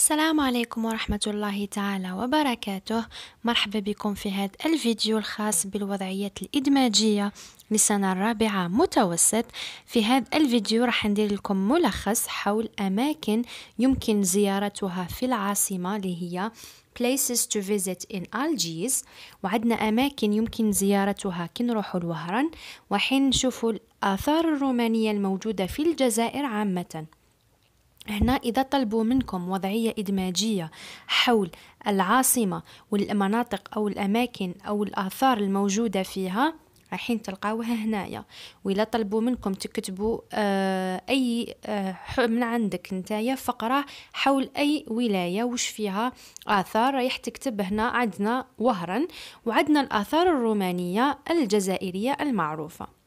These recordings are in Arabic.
السلام عليكم ورحمة الله تعالى وبركاته مرحبا بكم في هذا الفيديو الخاص بالوضعية الإدماجية لسنة الرابعة متوسط في هذا الفيديو راح ندير لكم ملخص حول أماكن يمكن زيارتها في العاصمة اللي هي places to visit in Algiers وعندنا أماكن يمكن زيارتها كي نروحوا لوهران وحين نشوفوا الآثار الرومانية الموجودة في الجزائر عامةً هنا إذا طلبوا منكم وضعية إدماجية حول العاصمة والمناطق أو الأماكن أو الآثار الموجودة فيها رايحين تلقاوها هنايا وإلا طلبوا منكم تكتبوا آه، أي آه، من عندك نتايا فقرة حول أي ولاية وش فيها آثار رايح تكتب هنا عندنا وهرا وعندنا الآثار الرومانية الجزائرية المعروفة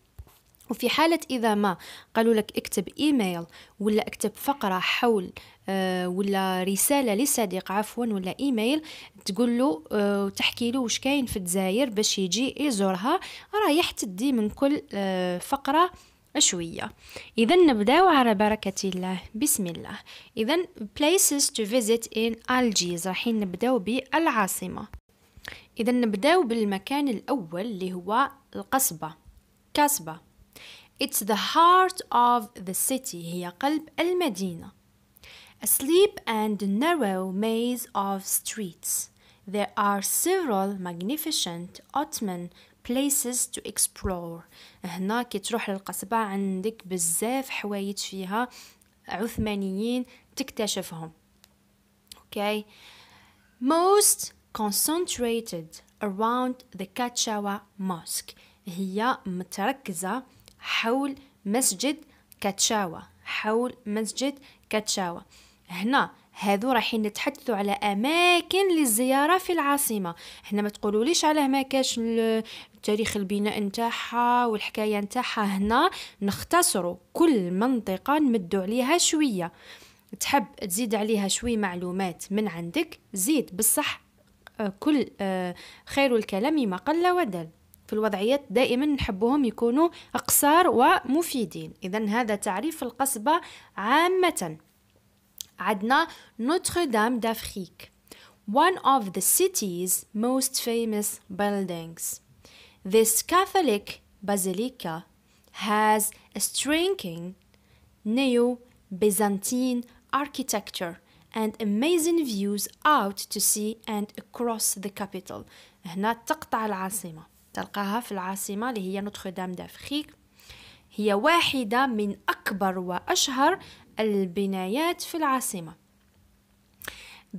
وفي حالة إذا ما قالوا لك اكتب إيميل ولا اكتب فقرة حول آه، ولا رسالة لصديق عفوا ولا إيميل تقول له آه، وتحكي له واش كاين في الجزائر باش يجي يزورها راه يحتدي من كل آه، فقرة شوية إذا نبداو على بركة الله بسم الله إذا places to visit in Algiers رايحين نبداو بالعاصمة إذا نبداو بالمكان الأول اللي هو القصبة كاسبة It's the heart of the city هي قلب المدينة A sleep and narrow maze of streets There are several magnificent Ottoman places to explore هنا كي تروح للقصبة عندك بزاف حوايج فيها عثمانيين تكتشفهم okay most concentrated around the Kachawa mosque هي متركزة حول مسجد كاتشاوا حول مسجد كاتشاوا هنا هادو رايحين نتحدثوا على اماكن للزياره في العاصمه هنا ما تقولوليش علاه ما كاش تاريخ البناء نتاعها والحكايه نتاعها هنا نختصروا كل منطقه نمدوا عليها شويه تحب تزيد عليها شويه معلومات من عندك زيد بصح آه، كل آه، خير الكلام ما قل ودل في الوضعيات دائما نحبهم يكونوا قصار ومفيدين إذا هذا تعريف القصبة عامة عندنا نوتر دام d'Afrique one of the city's most famous buildings. This Catholic basilica has a striking neo Byzantine architecture and amazing views out to sea and across the capital. هنا تقطع العاصمة. تلقاها في العاصمة اللي هي نوتردام دافخيك هي واحدة من أكبر وأشهر البنايات في العاصمة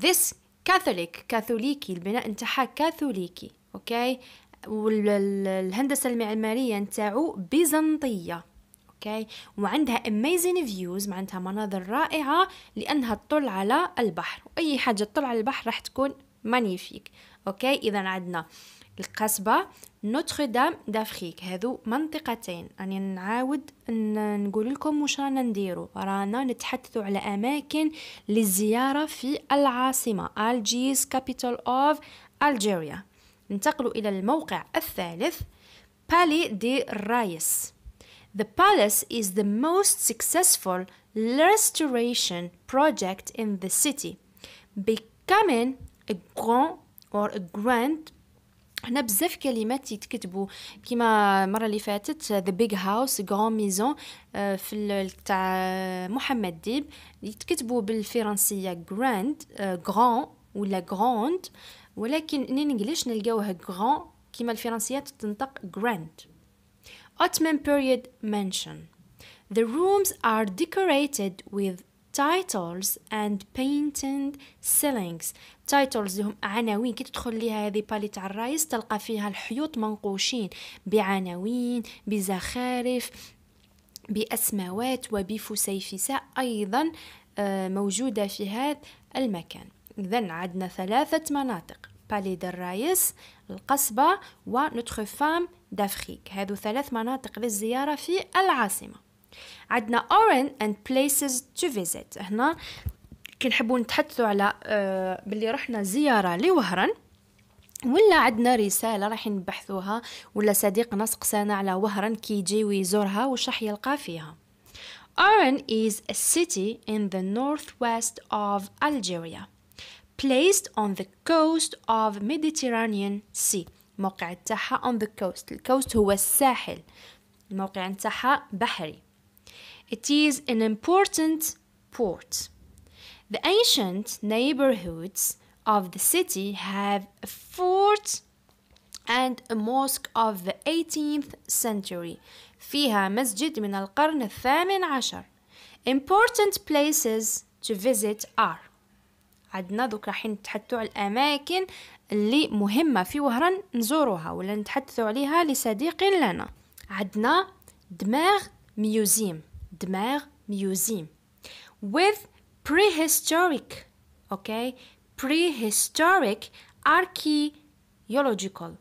This Catholic كاثوليكي البناء نتاعها كاثوليكي اوكي والهندسة المعمارية نتاعو بيزنطية اوكي وعندها amazing views معناتها مناظر رائعة لأنها تطل على البحر وأي حاجة تطل على البحر راح تكون مانيفيك اوكي إذا عندنا القصبة دام دافريك هذو منطقتين راني يعني نعاود نقول لكم واش رانا نديرو رانا نتحدثوا على اماكن للزياره في العاصمه الجيز كابيتال اوف الجيريا ننتقلوا الى الموقع الثالث بالي دي رايس The palace is the most successful restoration project in the city, becoming a grand or a grand هنا بزاف كلمات يتكتبوا كما المره اللي فاتت ذا بيج هاوس غران ميزون في تاع محمد ديب يتكتبوا بالفرنسيه جراند آه، غران ولا غراند ولكن ان انجلش نلقاوه غران كما الفرنسيات تنطق جراند Ottoman period mansion The rooms are decorated with titles and painted ceilings titles اللي هم عناوين كي تدخل ليها هذه بالي تاع الرايس تلقى فيها الحيوط منقوشين بعناوين بزخارف بأسماوات وبفسيفساء أيضا آه، موجودة في هذا المكان إذا عندنا ثلاثة مناطق بالي الرايس القصبة ونوتخ فام دافريك هذو ثلاث مناطق للزيارة في العاصمة عندنا أورن and places to visit هنا كنحبو نتحدثوا على آه باللي رحنا زياره لوهران ولا عندنا رسالة راح نبحثوها ولا صديقنا سقسانا على وهران كي يجي ويزورها وش راح يلقى فيها Oran is a city in the northwest of Algeria placed on the coast of Mediterranean Sea موقع تاعها on the coast الكوست هو الساحل الموقع تاعها بحري It is an important port. The ancient neighborhoods of the city have a fort and a mosque of the 18th century فيها مسجد من القرن الثامن عشر Important places to visit are عندنا دوك راح نتحدثوا على الأماكن اللي مهمة في وهران نزوروها ولا نتحدثوا عليها لصديق لنا عندنا دماغ ميوزيم دماغ ميوزيم with prehistoric okay prehistoric archaeological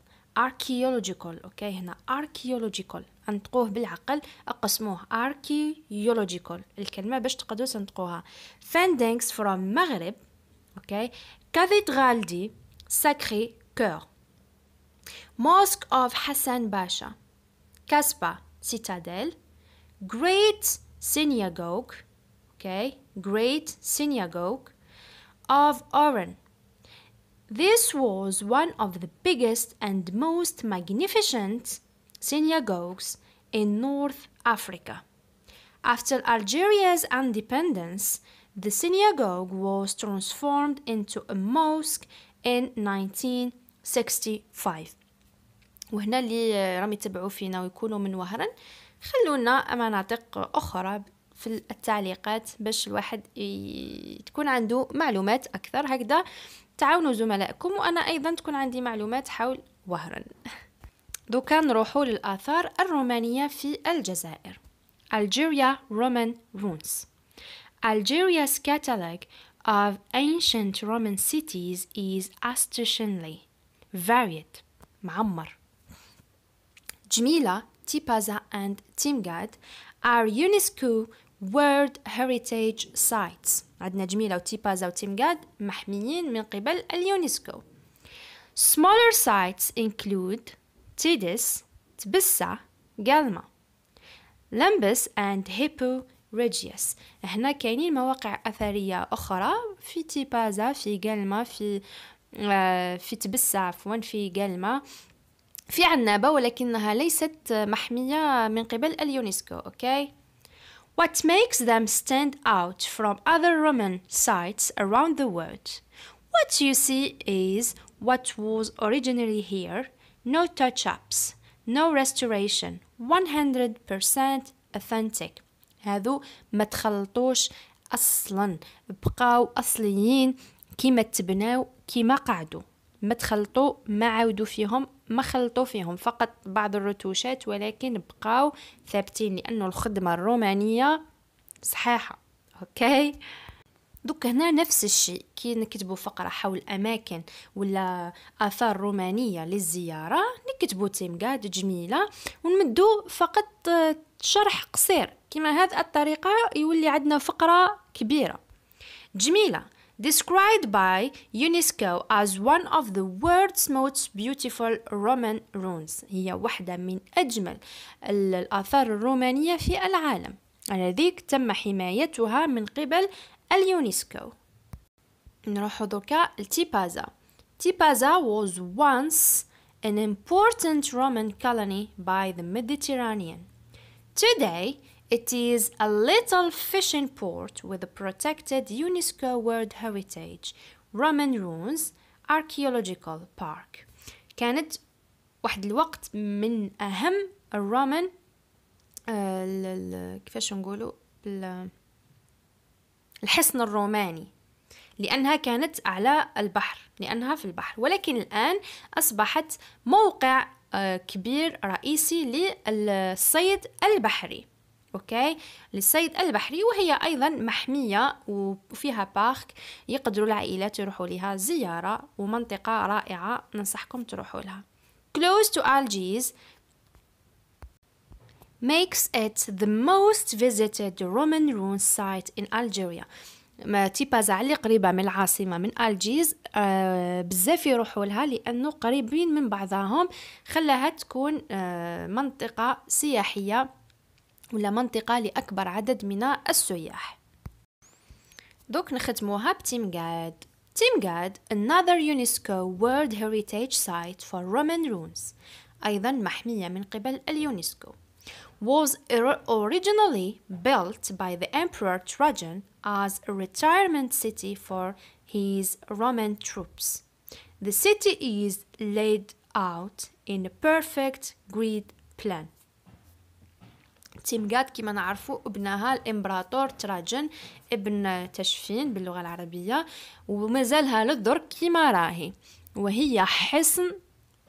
archaeological okay هنا archaeological انطقوه بالعقل اقسموه archaeological الكلمة باش تقدروا تنطقوها findings from مغرب okay كاتدرال دي ساكري كور mosque of حسن باشا كاسبا citadel great synagogue, okay, great synagogue of Oran. This was one of the biggest and most magnificent synagogues in North Africa. After Algeria's independence, the synagogue was transformed into a mosque in 1965 وهنا اللي راهم يتبعوا فينا ويكونوا من وهران خلونا مناطق أخرى في التعليقات باش الواحد تكون عنده معلومات أكثر هكذا تعاونوا زملائكم وأنا أيضا تكون عندي معلومات حول وهرا دوكا نروحوا للآثار الرومانية في الجزائر Algeria Roman ruins Algeria's catalog of ancient Roman cities is astonishingly varied معمر جميلة Tipaza and Timgad are UNESCO World Heritage Sites عندنا جميلة وتيبازا وتيمقاد محميين من قبل اليونسكو Smaller sites include Tidis, تبسا, Galma, Lambus and Hippo Regius هنا كاينين مواقع أثرية أخرى في تيبازا في قلمة في آه، في تبسة عفوا في قلمة في عنابة ولكنها ليست محمية من قبل اليونسكو أوكي What makes them stand out from other Roman sites around the world? What you see is what was originally here, no touch-ups, no restoration, 100% authentic. هذو ما تخلطوش أصلا بقاو أصليين كيما تبناو كيما قعدوا ما تخلطوا ما عاودوا فيهم ما خلطوا فيهم فقط بعض الرتوشات ولكن بقاو ثابتين لانه الخدمه الرومانيه صحيحه اوكي دوك هنا نفس الشيء كي نكتبوا فقره حول اماكن ولا اثار رومانيه للزياره نكتبوا تيمقاد جميله ونمدوا فقط شرح قصير كما هذه الطريقه يولي عندنا فقره كبيره جميله described by UNESCO as one of the world's most beautiful Roman ruins هي واحدة من أجمل الآثار الرومانية في العالم الذيك تم حمايتها من قبل اليونسكو نروحو دوكا لتيبازا تيبازا was once an important Roman colony by the Mediterranean Today, It is a little fishing port with a protected UNESCO World Heritage Roman ruins archaeological park. كانت واحد الوقت من أهم الرومان آه، كيفاش نقولوا الحصن الروماني لأنها كانت على البحر لأنها في البحر ولكن الآن أصبحت موقع آه، كبير رئيسي للصيد البحري اوكي للسيد البحري وهي ايضا محميه وفيها بارك يقدروا العائلات يروحوا لها زياره ومنطقه رائعه ننصحكم تروحوا لها close to Algiers makes it the most visited Roman ruin site in Algeria ما تيبازا اللي قريبه من العاصمه من الجيز آه بزاف يروحوا لها لانه قريبين من بعضهم خلاها تكون آه منطقه سياحيه ولا منطقة لأكبر عدد من السياح دوك نختموها بتيم قاعد تيم قاعد another UNESCO World Heritage Site for Roman Ruins أيضا محمية من قبل اليونسكو was originally built by the Emperor Trajan as a retirement city for his Roman troops. The city is laid out in a perfect grid plan. تيمغاد كما نعرفوا ابنها الامبراطور تراجن ابن تشفين باللغه العربيه ومازالها للدر كما راهي وهي حصن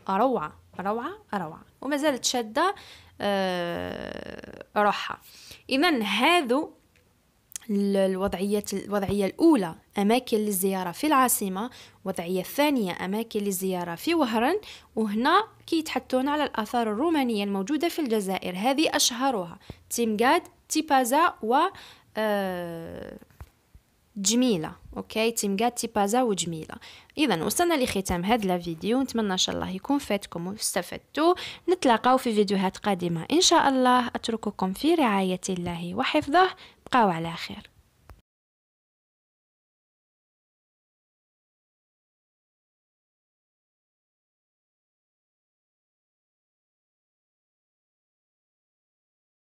روعه روعه روعه ومازالت شاده أه روحها اذا هذو الوضعية الوضعية الأولى أماكن للزيارة في العاصمة الوضعية الثانية أماكن للزيارة في وهران وهنا كيتحطون على الآثار الرومانية الموجودة في الجزائر هذه أشهرها تيمغاد تيبازا و آه، جميله اوكي تيمقاد تيبازا وجميله اذا وصلنا لختام هذا الفيديو نتمنى ان شاء الله يكون فاتكم واستفدتوا نتلاقاو في فيديوهات قادمه ان شاء الله اترككم في رعايه الله وحفظه نلقاو على خير